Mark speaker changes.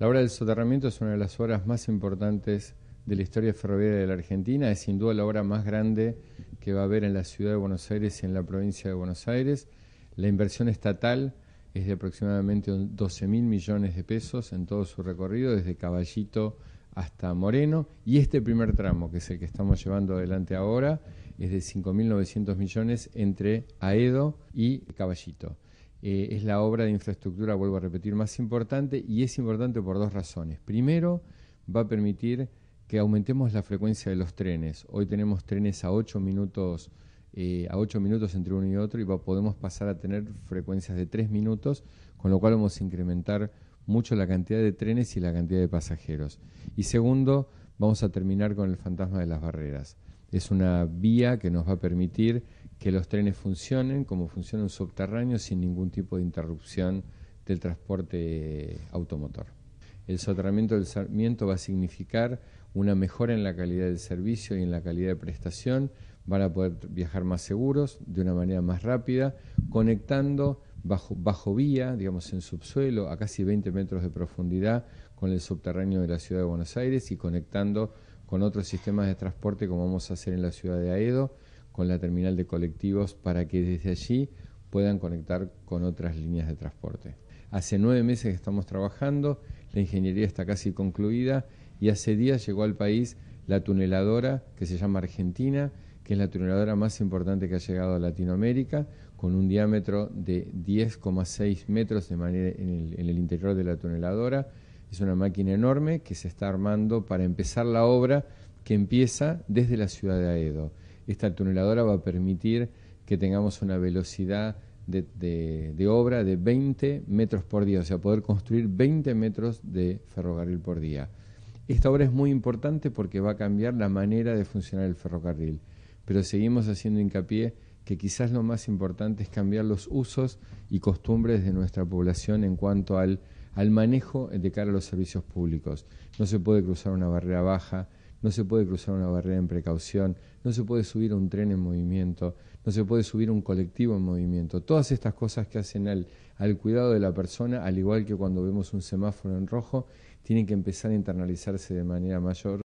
Speaker 1: La obra del soterramiento es una de las obras más importantes de la historia ferroviaria de la Argentina, es sin duda la obra más grande que va a haber en la ciudad de Buenos Aires y en la provincia de Buenos Aires. La inversión estatal es de aproximadamente 12 mil millones de pesos en todo su recorrido, desde Caballito hasta Moreno, y este primer tramo, que es el que estamos llevando adelante ahora, es de 5.900 millones entre Aedo y Caballito. Eh, es la obra de infraestructura, vuelvo a repetir, más importante y es importante por dos razones. Primero, va a permitir que aumentemos la frecuencia de los trenes. Hoy tenemos trenes a 8 minutos, eh, a minutos entre uno y otro y podemos pasar a tener frecuencias de 3 minutos, con lo cual vamos a incrementar mucho la cantidad de trenes y la cantidad de pasajeros. Y segundo, vamos a terminar con el fantasma de las barreras. Es una vía que nos va a permitir que los trenes funcionen como funciona un subterráneo sin ningún tipo de interrupción del transporte automotor. El soterramiento del Sarmiento va a significar una mejora en la calidad del servicio y en la calidad de prestación. Van a poder viajar más seguros, de una manera más rápida, conectando bajo, bajo vía, digamos en subsuelo, a casi 20 metros de profundidad, con el subterráneo de la ciudad de Buenos Aires y conectando con otros sistemas de transporte como vamos a hacer en la ciudad de Aedo, con la terminal de colectivos para que desde allí puedan conectar con otras líneas de transporte. Hace nueve meses que estamos trabajando, la ingeniería está casi concluida y hace días llegó al país la tuneladora que se llama Argentina, que es la tuneladora más importante que ha llegado a Latinoamérica, con un diámetro de 10,6 metros en el interior de la tuneladora es una máquina enorme que se está armando para empezar la obra que empieza desde la ciudad de Aedo. Esta tuneladora va a permitir que tengamos una velocidad de, de, obra de 20 metros por día, o sea, poder construir 20 metros de ferrocarril por día. Esta obra es muy importante porque va a cambiar la manera de funcionar el ferrocarril, pero seguimos haciendo hincapié que quizás lo más importante es cambiar los usos y costumbres de nuestra población en cuanto al al manejo de cara a los servicios públicos. No se puede cruzar una barrera baja, no se puede cruzar una barrera en precaución, no se puede subir un tren en movimiento, no se puede subir un colectivo en movimiento. Todas estas cosas que hacen al, al cuidado de la persona, al igual que cuando vemos un semáforo en rojo, tienen que empezar a internalizarse de manera mayor.